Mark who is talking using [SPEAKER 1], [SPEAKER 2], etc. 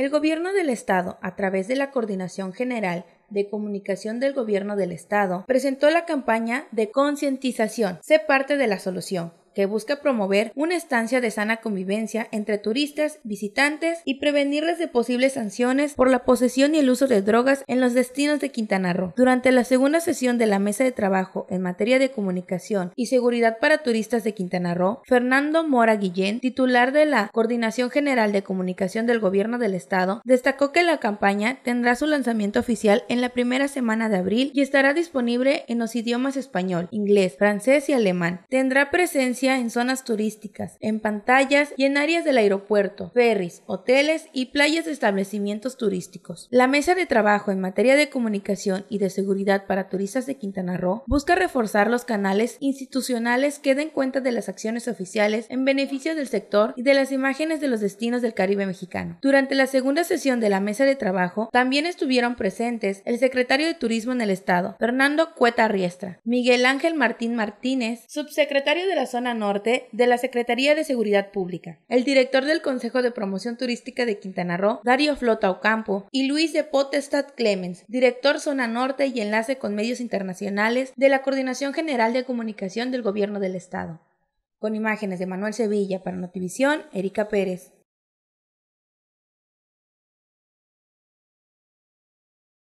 [SPEAKER 1] El Gobierno del Estado, a través de la Coordinación General de Comunicación del Gobierno del Estado, presentó la campaña de concientización. Sé parte de la solución que busca promover una estancia de sana convivencia entre turistas, visitantes y prevenirles de posibles sanciones por la posesión y el uso de drogas en los destinos de Quintana Roo. Durante la segunda sesión de la mesa de trabajo en materia de comunicación y seguridad para turistas de Quintana Roo, Fernando Mora Guillén, titular de la Coordinación General de Comunicación del Gobierno del Estado, destacó que la campaña tendrá su lanzamiento oficial en la primera semana de abril y estará disponible en los idiomas español, inglés, francés y alemán. Tendrá presencia en zonas turísticas, en pantallas y en áreas del aeropuerto, ferries, hoteles y playas de establecimientos turísticos. La mesa de trabajo en materia de comunicación y de seguridad para turistas de Quintana Roo busca reforzar los canales institucionales que den cuenta de las acciones oficiales en beneficio del sector y de las imágenes de los destinos del Caribe mexicano. Durante la segunda sesión de la mesa de trabajo también estuvieron presentes el secretario de Turismo en el Estado, Fernando Cueta Riestra, Miguel Ángel Martín Martínez, subsecretario de la zona Norte de la Secretaría de Seguridad Pública. El director del Consejo de Promoción Turística de Quintana Roo, Dario Flota Ocampo, y Luis de Potestad Clemens, director Zona Norte y enlace con medios internacionales de la Coordinación General de Comunicación del Gobierno del Estado. Con imágenes de Manuel Sevilla para Notivisión, Erika Pérez.